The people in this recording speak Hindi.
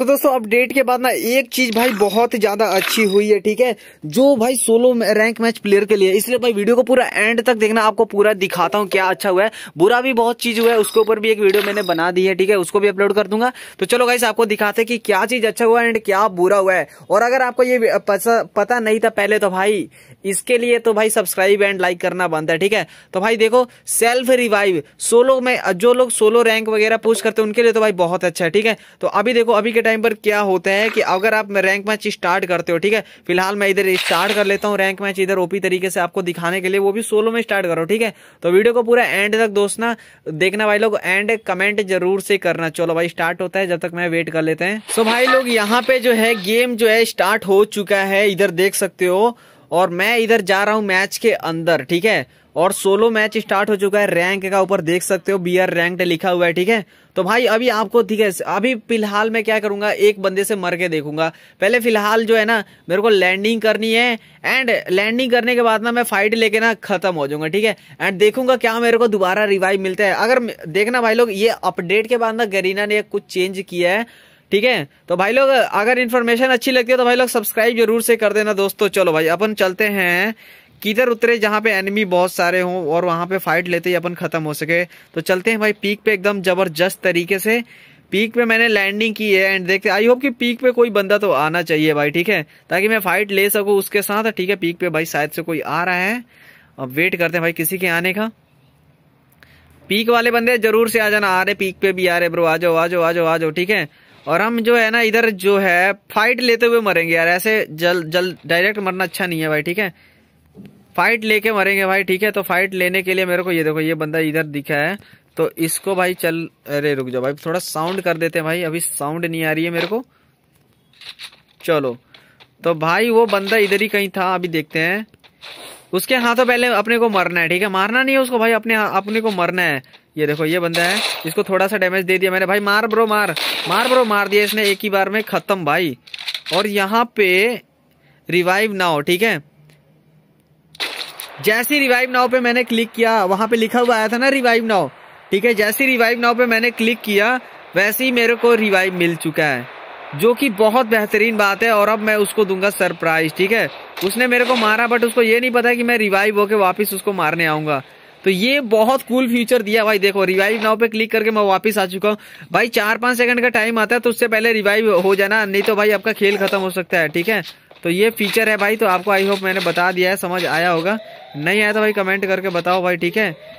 तो दोस्तों अपडेट के बाद ना एक चीज भाई बहुत ज्यादा अच्छी हुई है ठीक है जो भाई सोलो रैंक मैच प्लेयर के लिए इसलिए भाई वीडियो को पूरा एंड तक देखना आपको पूरा दिखाता हूँ क्या अच्छा हुआ है बुरा भी बहुत चीज हुआ है उसके ऊपर भी एक वीडियो मैंने बना दी है ठीक है उसको भी अपलोड कर दूंगा तो चलो भाई आपको दिखाते कि क्या चीज अच्छा हुआ एंड क्या बुरा हुआ है और अगर आपको ये पता नहीं था पहले तो भाई इसके लिए तो भाई सब्सक्राइब एंड लाइक करना बनता है ठीक है तो भाई देखो सेल्फ रिवाइव सोलो में जो लोग सोलो रैंक वगैरह पूछ करते हैं उनके लिए तो भाई बहुत अच्छा है ठीक है तो अभी देखो अभी के टाइम पर क्या होता है कि अगर आप रैंक मैच स्टार्ट करते हो ठीक है फिलहाल मैं इधर स्टार्ट कर लेता हूँ रैंक मैच इधर ओपी तरीके से आपको दिखाने के लिए वो भी सोलो में स्टार्ट करो ठीक है तो वीडियो को पूरा एंड तक दोस्त ना देखना भाई लोग एंड कमेंट जरूर से करना चलो भाई स्टार्ट होता है जब तक मैं वेट कर लेते हैं सो भाई लोग यहाँ पे जो है गेम जो है स्टार्ट हो चुका है इधर देख सकते हो और मैं इधर जा रहा हूँ मैच के अंदर ठीक है और सोलो मैच स्टार्ट हो चुका है रैंक का ऊपर देख सकते हो बी आर रैंक लिखा हुआ है ठीक है तो भाई अभी आपको ठीक है अभी फिलहाल मैं क्या करूंगा एक बंदे से मर के देखूंगा पहले फिलहाल जो है ना मेरे को लैंडिंग करनी है एंड लैंडिंग करने के बाद ना मैं फाइट लेके ना खत्म हो जाऊंगा ठीक है एंड देखूंगा क्या मेरे को दोबारा रिवाइव मिलता है अगर देखना भाई लोग ये अपडेट के बाद ना गरीना ने कुछ चेंज किया है ठीक है तो भाई लोग अगर इन्फॉर्मेशन अच्छी लगती है तो भाई लोग सब्सक्राइब जरूर से कर देना दोस्तों चलो भाई अपन चलते हैं किधर उतरे जहाँ पे एनिमी बहुत सारे हों और वहाँ पे फाइट लेते ही अपन ख़त्म हो सके तो चलते हैं भाई पीक पे एकदम ज़बरदस्त तरीके से पीक पे मैंने लैंडिंग की है एंड देखते आई होप कि पीक पे कोई बंदा तो आना चाहिए भाई ठीक है ताकि मैं फाइट ले सकूँ उसके साथ ठीक है पीक पे भाई शायद से कोई आ रहा है अब वेट करते हैं भाई किसी के आने का पीक वाले बंदे जरूर से आ जाना आ रहे पीक पे भी आ रहे ब्रो आ जाओ आ जाओ आ जाओ आ जाओ ठीक है और हम जो है ना इधर जो है फाइट लेते हुए मरेंगे यार ऐसे जल जल डायरेक्ट मरना अच्छा नहीं है भाई ठीक है फाइट लेके मरेंगे भाई ठीक है तो फाइट लेने के लिए मेरे को ये देखो ये बंदा इधर दिखा है तो इसको भाई चल अरे रुक जाओ भाई थोड़ा साउंड कर देते हैं भाई अभी साउंड नहीं आ रही है मेरे को चलो तो भाई वो बंदा इधर ही कहीं था अभी देखते हैं उसके हाथों पहले अपने को मरना है ठीक है मारना नहीं है उसको भाई अपने अपने को मरना है ये देखो ये बंदा है इसको थोड़ा सा डैमेज दे दिया मैंने भाई मार ब्रो मार मार ब्रो मार दिया इसने एक ही बार में खत्म भाई और यहाँ पे रिवाइव ना हो ठीक है जैसे रिवाइव नाव पे मैंने क्लिक किया वहाँ पे लिखा हुआ आया था ना रिवाइव नाव ठीक है जैसे रिवाइव नाव पे मैंने क्लिक किया वैसे ही मेरे को रिवाइव मिल चुका है जो कि बहुत बेहतरीन बात है और अब मैं उसको दूंगा सरप्राइज ठीक है उसने मेरे को मारा बट उसको ये नहीं पता कि मैं रिवाइव होके वापस उसको मारने आऊंगा तो ये बहुत कूल फ्यूचर दिया भाई देखो रिवाइव नाव पे क्लिक करके मैं वापस आ चुका हूँ भाई चार पांच सेकंड का टाइम आता है तो उससे पहले रिवाइव हो जाना नहीं तो भाई आपका खेल खत्म हो सकता है ठीक है तो ये फीचर है भाई तो आपको आई होप मैंने बता दिया है समझ आया होगा नहीं आया तो भाई कमेंट करके बताओ भाई ठीक है